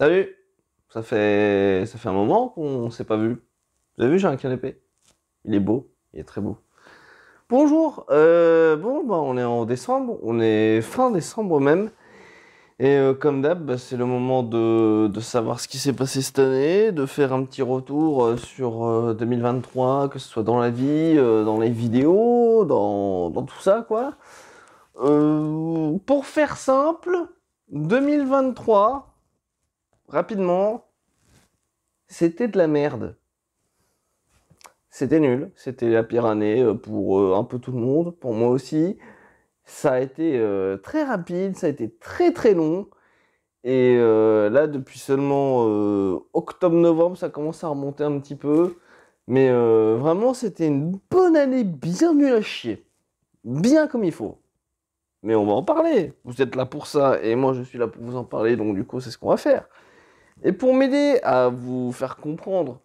Salut Ça fait ça fait un moment qu'on ne s'est pas vu. Vous avez vu, j'ai un canapé. Il est beau, il est très beau. Bonjour, euh, bon, bah, on est en décembre, on est fin décembre même. Et euh, comme d'hab, bah, c'est le moment de, savoir ce qui s'est passé cette année, de faire un petit retour euh, sur 2023, que ce soit dans la vie, dans les vidéos, dans, dans tout ça, quoi. pour faire simple, 2023, rapidement, c'était de la merde. C'était nul, c'était la pire année euh, pour euh, un peu tout le monde, pour moi aussi. Ça a été euh, très rapide, ça a été très très long. Et là, depuis seulement octobre-novembre, ça commence à remonter un petit peu. Mais vraiment, c'était une bonne année bien nulle à chier. Bien comme il faut. Mais on va en parler. Vous êtes là pour ça et moi je suis là pour vous en parler, donc du coup, c'est ce qu'on va faire. Et pour m'aider à vous faire comprendre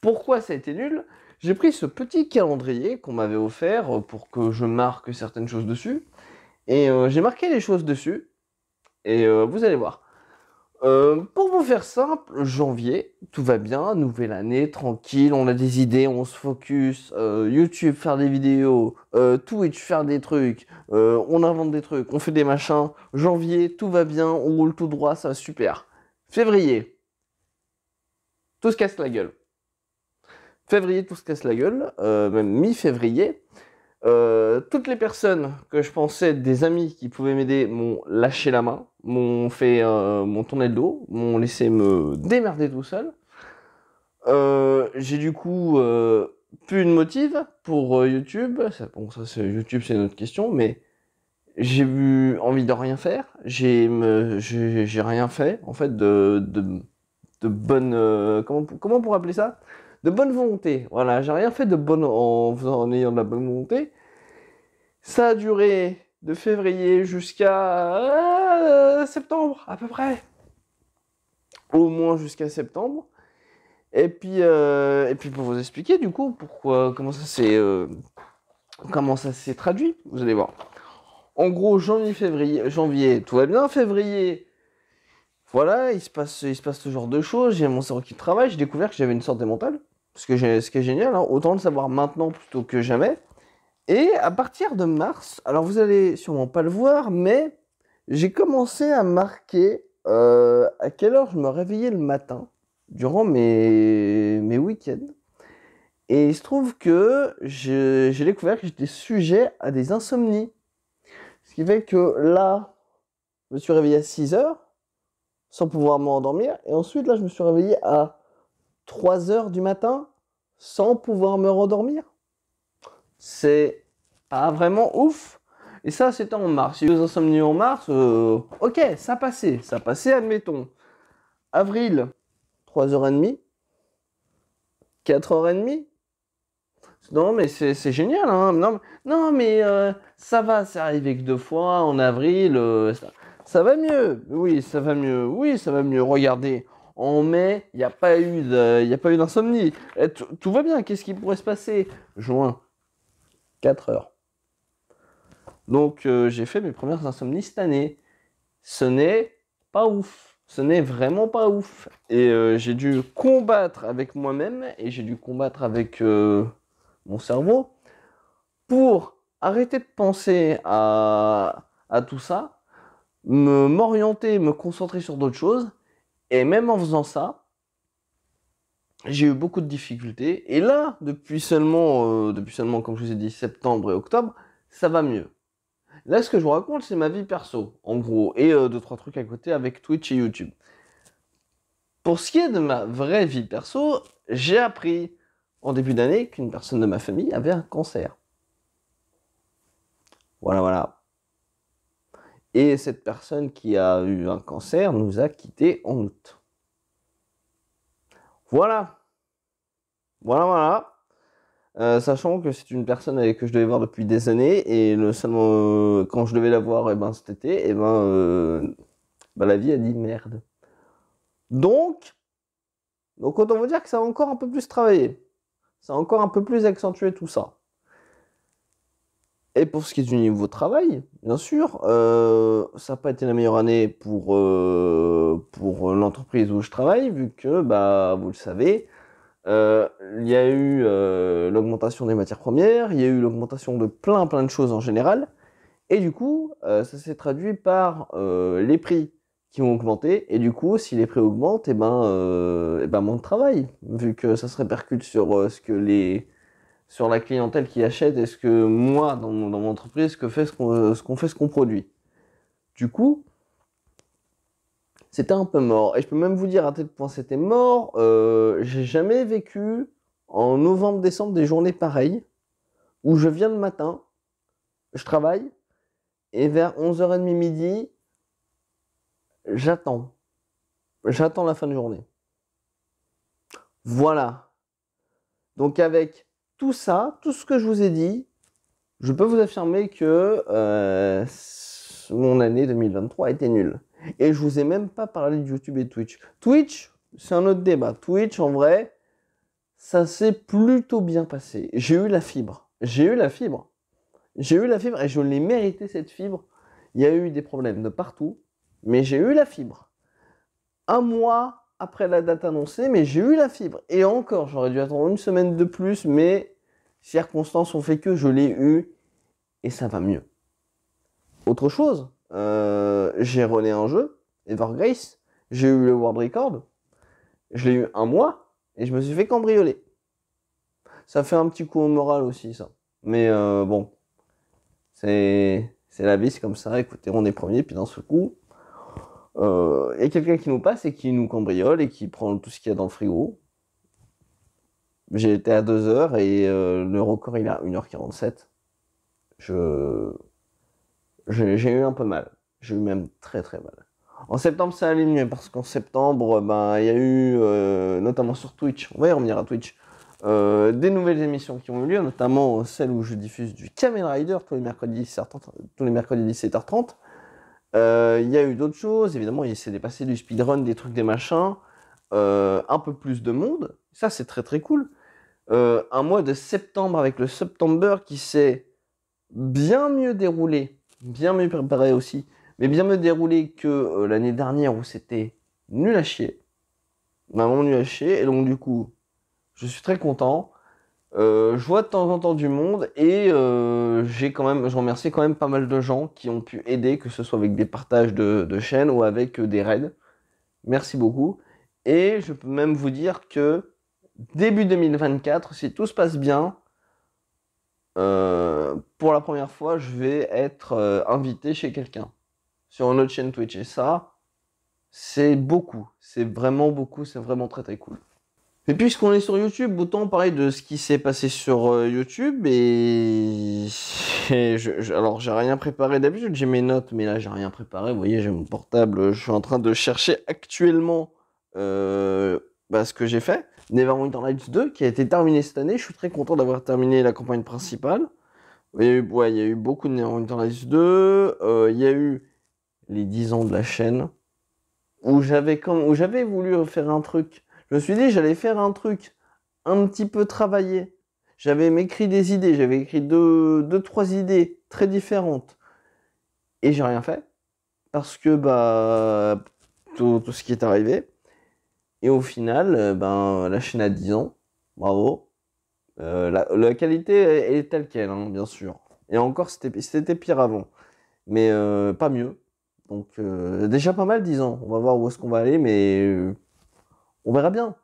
pourquoi ça a été nul, j'ai pris ce petit calendrier qu'on m'avait offert euh, pour que je marque certaines choses dessus. Et euh, j'ai marqué les choses dessus. Et euh, vous allez voir. pour vous faire simple, janvier, tout va bien, nouvelle année, tranquille, on a des idées, on se focus, YouTube faire des vidéos, Twitch faire des trucs, on invente des trucs, on fait des machins. Janvier, tout va bien, on roule tout droit, ça va super. Février, tout se casse la gueule. Février, tout se casse la gueule, euh, même mi-février. Euh, toutes les personnes que je pensais des amis qui pouvaient m'aider m'ont lâché la main, m'ont fait, mon euh, m'ont tourné le dos, m'ont laissé me démerder tout seul. j'ai du coup plus une motive pour YouTube. Ça, bon, ça c'est YouTube, c'est une autre question, mais j'ai eu envie de rien faire. J'ai, j'ai, rien fait en fait de de bonne. Euh, comment, comment pour appeler ça De bonne volonté. Voilà, j'ai rien fait de bonne en, ayant de la bonne volonté. Ça a duré de février jusqu'à euh, septembre, à peu près. Au moins jusqu'à septembre. Et puis, euh, et puis pour vous expliquer du coup pourquoi, comment ça s'est comment ça s'est traduit, vous allez voir. En gros, janvier, février, janvier, tout va bien. Février, voilà, il se, passe, il se passe ce genre de choses, j'ai mon cerveau qui travaille, j'ai découvert que j'avais une santé mentale, ce, que ce qui est génial, hein. autant le savoir maintenant plutôt que jamais. Et à partir de mars, alors vous allez sûrement pas le voir, mais j'ai commencé à marquer euh, à quelle heure je me réveillais le matin durant mes, mes week-ends. Et il se trouve que j'ai découvert que j'étais sujet à des insomnies. Ce qui fait que là, je me suis réveillé à 6 heures, sans pouvoir m'endormir. Et ensuite, là, je me suis réveillé à 3 heures du matin sans pouvoir me rendormir. C'est pas ah, vraiment ouf. Et ça, c'était en mars. si nous en sommes insomnies en mars. Euh, ok, ça passait. Ça passait, admettons. Avril, 3h30. 4h30. Non, mais c'est génial. Hein. Non, non, mais euh, ça va, c'est arrivé que deux fois en avril. Euh, ça va mieux. Oui, ça va mieux. Oui, ça va mieux. Regardez, en mai, il n'y a pas eu d'insomnie. Eh, tout va bien. Qu'est-ce qui pourrait se passer Juin, 4 heures. Donc euh, j'ai fait mes premières insomnies cette année. Ce n'est pas ouf. Ce n'est vraiment pas ouf. Et euh, j'ai dû combattre avec moi-même et j'ai dû combattre avec euh, mon cerveau pour arrêter de penser à tout ça me m'orienter, me concentrer sur d'autres choses. Et même en faisant ça, j'ai eu beaucoup de difficultés. Et là, depuis seulement, euh, depuis seulement, comme je vous ai dit, septembre et octobre, ça va mieux. Là, ce que je vous raconte, c'est ma vie perso, en gros, et euh, deux trois trucs à côté avec Twitch et YouTube. Pour ce qui est de ma vraie vie perso, j'ai appris en début d'année qu'une personne de ma famille avait un cancer. Voilà, voilà. Et cette personne qui a eu un cancer nous a quittés en août. Voilà. Voilà, voilà. Euh, sachant que c'est une personne avec que je devais voir depuis des années et le seul quand je devais la voir eh ben cet été et eh ben, euh, ben, la vie a dit merde donc donc autant vous dire que ça a encore un peu plus travaillé ça a encore un peu plus accentué tout ça et pour ce qui est du niveau de travail, bien sûr, euh, ça n'a pas été la meilleure année pour, euh, pour l'entreprise où je travaille, vu que, bah, vous le savez, euh, il y a eu l'augmentation des matières premières, il y a eu l'augmentation de plein plein de choses en général, et du coup, ça s'est traduit par les prix qui ont augmenté, et du coup, si les prix augmentent, et eh ben, eh ben moins de travail, vu que ça se répercute sur ce que les sur la clientèle qui achète est ce que moi, dans mon, entreprise, que fait, euh, ce qu'on fait, ce qu'on produit. Du coup, c'était un peu mort. Et je peux même vous dire à tel point c'était mort. Euh, J'ai jamais vécu en novembre-décembre des journées pareilles où je viens le matin, je travaille et vers 11h30 midi, j'attends. J'attends la fin de journée. Voilà. Donc avec tout ça, tout ce que je vous ai dit, je peux vous affirmer que euh, mon année 2023 était nulle. Et je vous ai même pas parlé de YouTube et Twitch. Twitch, c'est un autre débat. Twitch, en vrai, ça s'est plutôt bien passé. J'ai eu la fibre. J'ai eu la fibre. J'ai eu la fibre et je l'ai mérité cette fibre. Il y a eu des problèmes de partout, mais j'ai eu la fibre. Un mois après la date annoncée, mais j'ai eu la fibre. Et encore, j'aurais dû attendre une semaine de plus, mais circonstances ont fait que je l'ai eu et ça va mieux. Autre chose, euh, j'ai rené un jeu, Evergrace, j'ai eu le World Record, je l'ai eu un mois et je me suis fait cambrioler. Ça fait un petit coup au moral aussi, ça. Mais euh, bon, c'est la vie, c'est comme ça. Écoutez, on est premier, puis dans ce coup, il y a quelqu'un qui nous passe et qui nous cambriole et qui prend tout ce qu'il y a dans le frigo. J'ai été à 2 h et euh, le record il est à 1h47. Je... J'ai eu un peu mal. J'ai eu même très très mal. En septembre, ça allait mieux parce qu'en septembre, ben, il y a eu, euh, notamment sur Twitch, on va y revenir à Twitch, euh, des nouvelles émissions qui ont eu lieu, notamment celle où je diffuse du Kamen Rider tous les mercredis Tous les mercredis 17h30 euh, il y a eu d'autres choses, évidemment, il s'est dépassé du speedrun, des trucs, des machins. Euh, un peu plus de monde, ça c'est très très cool. Euh, un mois de septembre avec le September qui s'est bien mieux déroulé, bien mieux préparé aussi, mais bien mieux déroulé que l'année dernière où c'était nul à chier. Vraiment nul à chier. Et donc, du coup, je suis très content. Euh, je vois de temps en temps du monde et euh, j'ai quand même, je remercie quand même pas mal de gens qui ont pu aider, que ce soit avec des partages de, chaînes ou avec euh, des raids. Merci beaucoup. Et je peux même vous dire que début 2024, si tout se passe bien, pour la première fois, je vais être invité chez quelqu'un sur une autre chaîne Twitch. Et ça, c'est beaucoup. C'est vraiment beaucoup. C'est vraiment très très cool. Mais puisqu'on est sur YouTube, autant parler de ce qui s'est passé sur euh, YouTube et, je, alors j'ai rien préparé d'habitude, j'ai mes notes, mais là j'ai rien préparé. Vous voyez, j'ai mon portable, je suis en train de chercher actuellement euh, bah, ce que j'ai fait. Neverwinter Nights 2 qui a été terminé cette année. Je suis très content d'avoir terminé la campagne principale. Il y a eu, il eu beaucoup de Neverwinter Nights 2. Euh, il y a eu les 10 ans de la chaîne où j'avais comme où j'avais voulu faire un truc je me suis dit, j'allais faire un truc un petit peu travaillé. J'avais écrit des idées, j'avais écrit deux, deux, trois idées très différentes. Et j'ai rien fait. Parce que, bah, tout, ce qui est arrivé. Et au final, euh, ben, la chaîne a 10 ans. Bravo. Euh, la, qualité est telle qu'elle, hein, bien sûr. Et encore, c'était pire avant. Mais euh, pas mieux. Donc, déjà pas mal 10 ans. On va voir où est-ce qu'on va aller, mais on verra bien.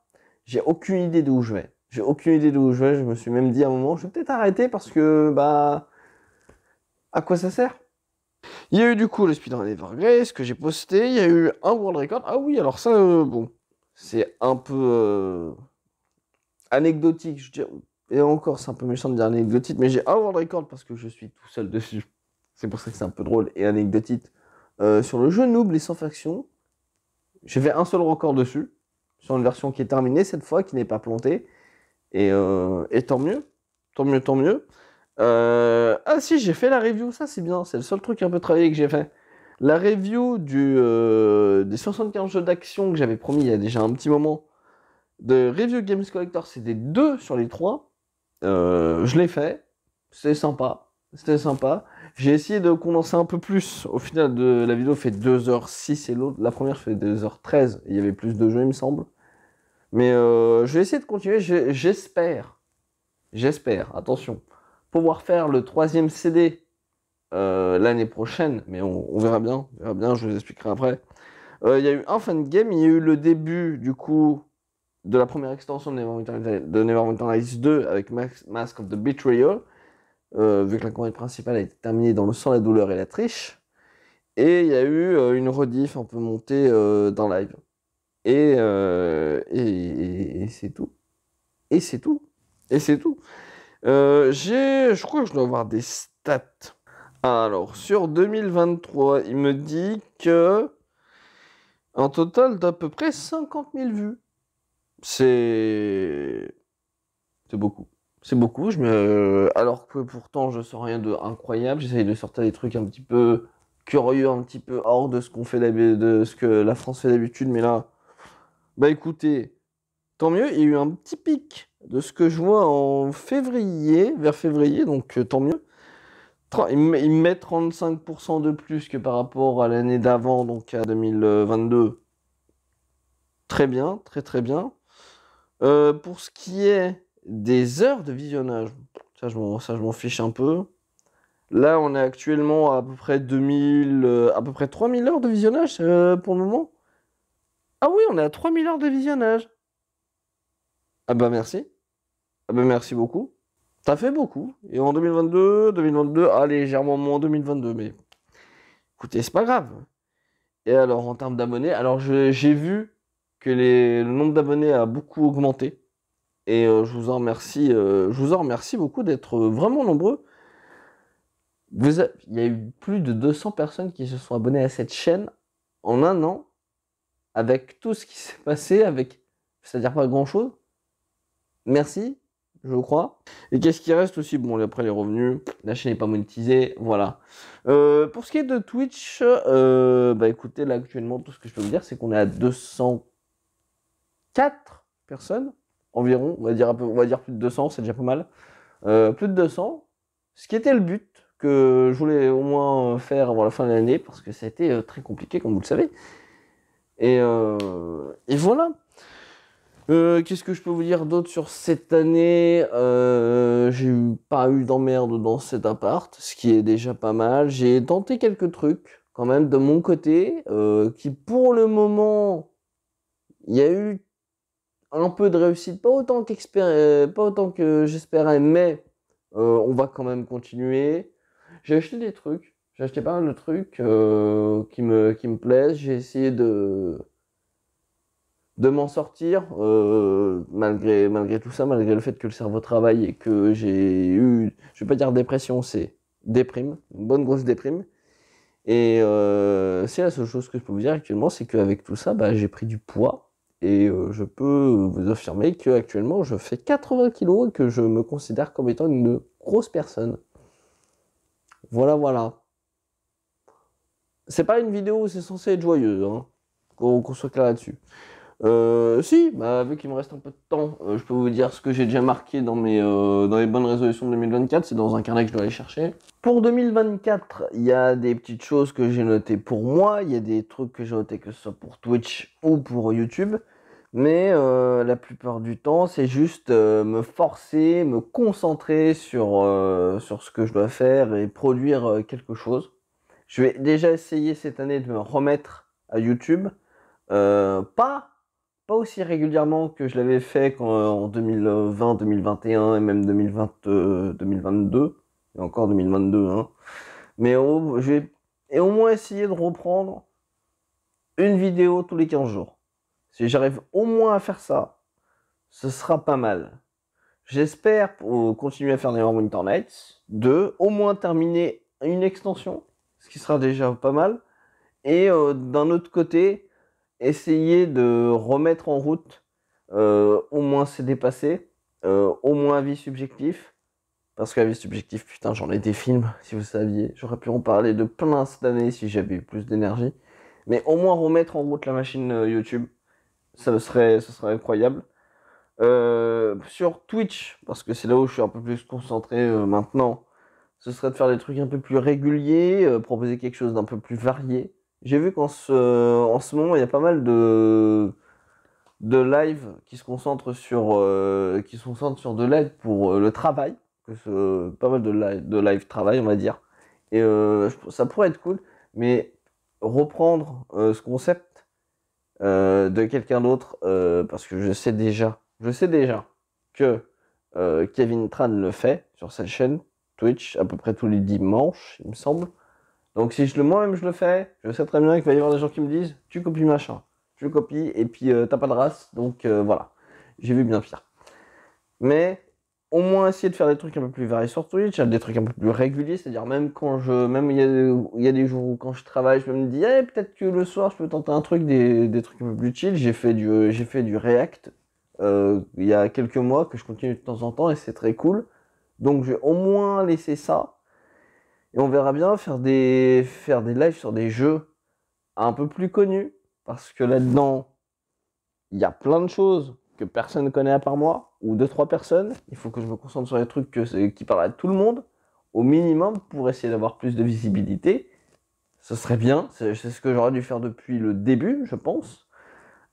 J'ai aucune idée d'où je vais. J'ai aucune idée d'où je vais. Je me suis même dit à un moment, je vais peut-être arrêter parce que, bah, à quoi ça sert Il y a eu du coup le speedrun ce que j'ai posté. Il y a eu un world record. Ah oui, alors ça, euh, bon, c'est un peu euh, anecdotique. Je dirais. Et encore, c'est un peu méchant de dire anecdotique, mais j'ai un world record parce que je suis tout seul dessus. C'est pour ça que c'est un peu drôle et anecdotique. Euh, sur le jeu Noob, les sans faction, j'ai fait un seul record dessus sur une version qui est terminée cette fois, qui n'est pas plantée. Et, euh, et, tant mieux, tant mieux, tant mieux. Euh, ah si, j'ai fait la review, ça c'est bien, c'est le seul truc un peu travaillé que j'ai fait. La review du, euh, des 75 jeux d'action que j'avais promis il y a déjà un petit moment, de Review Games Collector, c'était deux sur les trois. Euh, je l'ai fait, c'était sympa, c'était sympa. J'ai essayé de condenser un peu plus. Au final, de, la vidéo fait 2h06 et l'autre, la première fait 2h13. Il y avait plus de jeux, il me semble. Mais euh, je vais essayer de continuer, j'espère, j'espère, attention, pouvoir faire le troisième CD euh, l'année prochaine, mais on, verra bien, verra bien, je vous expliquerai après. Euh, il y a eu un fan game, il y a eu le début du coup de la première extension de Neverwinter, Nights 2 avec Mask of the Betrayal, vu que la campagne principale a été terminée dans le sang, la douleur et la triche. Et il y a eu une rediff un peu montée dans live. Euh, et, c'est tout. Et c'est tout. Et c'est tout. Euh, j'ai, je crois que je dois avoir des stats. Alors, sur 2023, il me dit que en total d'à peu près 50 000 vues. C'est. C'est beaucoup. C'est beaucoup. Alors que pourtant, je ne sors rien d'incroyable. incroyable. J'essaye de sortir des trucs un petit peu curieux, un petit peu hors de ce qu'on fait de ce que la France fait d'habitude. Mais là, bah écoutez, tant mieux, il y a eu un petit pic de ce que je vois en février, vers février, donc euh, tant mieux. Il met 35% de plus que par rapport à l'année d'avant, donc à 2022. Très bien, très très bien. Euh, pour ce qui est des heures de visionnage, ça je m'en fiche un peu. Là, on est actuellement à, peu près 2000, euh, à peu près 3000 heures de visionnage pour le moment. Ah oui, on est à 3 milliards de visionnage. Ah bah merci. Ah bah merci beaucoup. T'as fait beaucoup. Et en 2022, 2022, ah légèrement moins en 2022, mais écoutez, c'est pas grave. Et alors en termes d'abonnés, alors j'ai vu que le nombre d'abonnés a beaucoup augmenté. Et euh, je vous en remercie, euh, je vous en remercie beaucoup d'être euh, vraiment nombreux. il y a eu plus de 200 personnes qui se sont abonnées à cette chaîne en un an avec tout ce qui s'est passé, avec, c'est-à-dire pas grand-chose. Merci, je crois. Et qu'est-ce qui reste aussi Bon, après les revenus, la chaîne n'est pas monétisée, voilà. Euh, pour ce qui est de Twitch, euh, bah écoutez, là actuellement, tout ce que je peux vous dire, c'est qu'on est à 204 personnes environ, on va dire, peu, on va dire plus de 200, c'est déjà pas mal. Euh, plus de 200, ce qui était le but que je voulais au moins faire avant la fin de l'année, parce que ça a été très compliqué, comme vous le savez. Euh, et, voilà. Euh, qu'est-ce que je peux vous dire d'autre sur cette année euh, J'ai pas eu d'emmerde dans cet appart, ce qui est déjà pas mal. J'ai tenté quelques trucs quand même de mon côté, qui pour le moment, il y a eu un peu de réussite, pas autant, pas autant que j'espérais, mais on va quand même continuer. J'ai acheté des trucs j'ai acheté pas mal de trucs euh, qui, me, qui me plaisent. J'ai essayé de, de m'en sortir euh, malgré, malgré tout ça, malgré le fait que le cerveau travaille et que j'ai eu, je vais pas dire dépression, c'est déprime, une bonne grosse déprime. Et euh, c'est la seule chose que je peux vous dire actuellement, c'est qu'avec tout ça, bah, j'ai pris du poids. Et je peux vous affirmer qu'actuellement, je fais 80 kilos et que je me considère comme étant une grosse personne. Voilà, voilà c'est pas une vidéo où c'est censé être joyeux, hein, qu'on soit clair là-dessus. Euh, si, bah, vu qu'il me reste un peu de temps, euh, je peux vous dire ce que j'ai déjà marqué dans mes euh, dans les bonnes résolutions de 2024. C'est dans un carnet que je dois aller chercher. Pour 2024, il y a des petites choses que j'ai notées pour moi. Il y a des trucs que j'ai notés que ce soit pour Twitch ou pour YouTube. Mais la plupart du temps, c'est juste me forcer, me concentrer sur, sur ce que je dois faire et produire quelque chose. Je vais déjà essayer cette année de me remettre à YouTube. Euh, pas, pas aussi régulièrement que je l'avais fait euh, en 2020, 2021 et même 2020, 2022. Euh, et encore 2022. Hein. Mais au, je vais et au moins essayer de reprendre une vidéo tous les 15 jours. Si j'arrive au moins à faire ça, ce sera pas mal. J'espère pour continuer à faire des Winter internet de au moins terminer une extension ce qui sera déjà pas mal. Et euh, d'un autre côté, essayer de remettre en route euh, au moins c'est dépassé, euh, au moins avis subjectif. Parce qu'avis subjectif, putain, j'en ai des films, si vous saviez. J'aurais pu en parler de plein cette année si j'avais eu plus d'énergie. Mais au moins remettre en route la machine YouTube, ça serait, ça serait incroyable. sur Twitch, parce que c'est là où je suis un peu plus concentré maintenant, ce serait de faire des trucs un peu plus réguliers, euh, proposer quelque chose d'un peu plus varié. J'ai vu qu'en ce, en ce moment, il y a pas mal de, de lives qui se concentrent sur, euh, qui sur de l'aide pour euh, le travail, que ce, pas mal de live, de live travail, on va dire. Et ça pourrait être cool, mais reprendre ce concept de quelqu'un d'autre, parce que je sais déjà, je sais déjà que Kevin Tran le fait sur sa chaîne, Twitch à peu près tous les dimanches, il me semble. Donc si je le moi-même je le fais, je sais très bien qu'il va y avoir des gens qui me disent tu copies machin, tu copies et puis euh, t'as pas de race, donc euh, voilà. J'ai vu bien pire. Mais au moins essayer de faire des trucs un peu plus variés sur Twitch, des trucs un peu plus réguliers, c'est-à-dire même quand je, même il y, a des jours où quand je travaille, je me dis Eh, peut-être que le soir je peux tenter un truc, des, trucs un peu plus chill. J'ai fait du, euh, j'ai fait du React il y a quelques mois que je continue de temps en temps et c'est très cool. Donc je vais au moins laisser ça. Et on verra bien faire des, faire des lives sur des jeux un peu plus connus. Parce que là-dedans, il y a plein de choses que personne ne connaît à part moi, ou deux, trois personnes. Il faut que je me concentre sur les trucs que, qui parlent à tout le monde, au minimum, pour essayer d'avoir plus de visibilité. Ce serait bien, c'est ce que j'aurais dû faire depuis le début, je pense.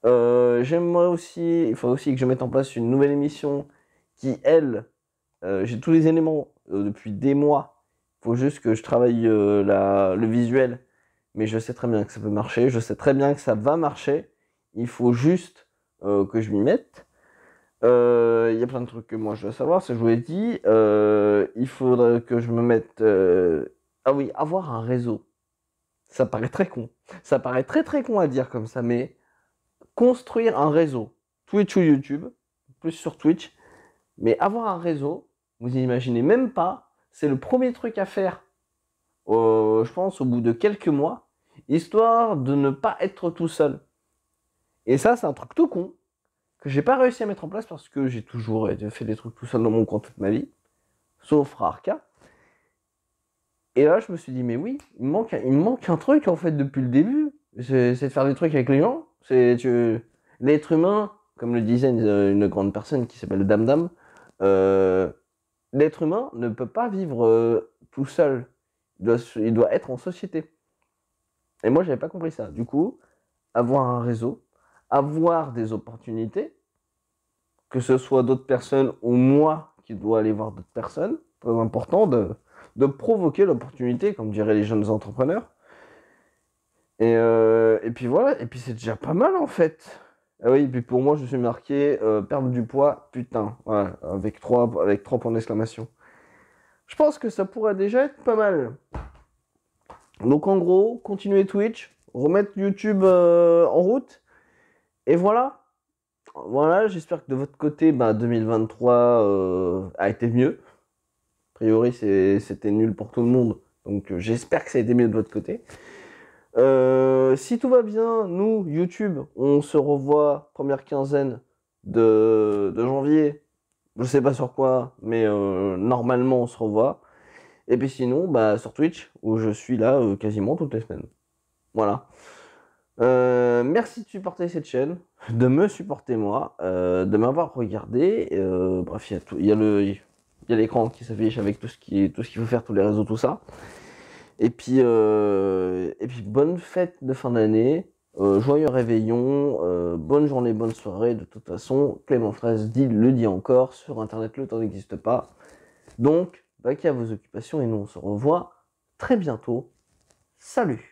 Euh, j'aimerais aussi, il faudrait aussi que je mette en place une nouvelle émission qui, elle, euh, j'ai tous les éléments euh, depuis des mois. Il faut juste que je travaille euh, le visuel. Mais je sais très bien que ça peut marcher. Je sais très bien que ça va marcher. Il faut juste que je m'y mette. Il y a plein de trucs que moi je dois savoir, ça je vous ai dit. il faudrait que je me mette... Ah oui, avoir un réseau. Ça paraît très con. Ça paraît très très con à dire comme ça, mais construire un réseau, Twitch ou YouTube, plus sur Twitch, mais avoir un réseau, vous imaginez même pas. C'est le premier truc à faire, je pense, au bout de quelques mois, histoire de ne pas être tout seul. Et ça, c'est un truc tout con que j'ai pas réussi à mettre en place parce que j'ai toujours fait des trucs tout seul dans mon compte toute ma vie, sauf Rarka. Et là, je me suis dit, mais oui, il manque, il manque un truc en fait depuis le début. C'est de faire des trucs avec les gens. C'est l'être humain, comme le disait une, grande personne qui s'appelle Dame Dame. Euh, l'être humain ne peut pas vivre euh, tout seul. Il doit, être en société. Et moi, j'avais pas compris ça. Du coup, avoir un réseau, avoir des opportunités, que ce soit d'autres personnes ou moi qui dois aller voir d'autres personnes, c'est important de, provoquer l'opportunité, comme diraient les jeunes entrepreneurs. Et, euh, et puis voilà, et puis c'est déjà pas mal en fait. Ah oui, puis pour moi, je suis marqué euh, perdre du poids, putain, avec trois, avec trois points d'exclamation. Je pense que ça pourrait déjà être pas mal. Donc en gros, continuer Twitch, remettre YouTube euh, en route, et voilà. Voilà, j'espère que de votre côté, 2023 bah, euh, a été mieux. A priori, c'était nul pour tout le monde, donc j'espère que ça a été mieux de votre côté. Euh, si tout va bien, nous, YouTube, on se revoit première quinzaine de, janvier. Je sais pas sur quoi, mais euh, normalement on se revoit. Et puis sinon, bah, sur Twitch, où je suis là euh, quasiment toutes les semaines. Voilà. merci de supporter cette chaîne, de me supporter moi, de m'avoir regardé. bref, il y a l'écran qui s'affiche avec tout ce qu'il faut faire, tous les réseaux, tout ça. Et puis, euh, et puis bonne fête de fin d'année, euh, joyeux réveillon, euh, bonne journée, bonne soirée. De toute façon, Clément Fraise dit, le dit encore, sur Internet, le temps n'existe pas. Donc, y à vos occupations et nous, on se revoit très bientôt. Salut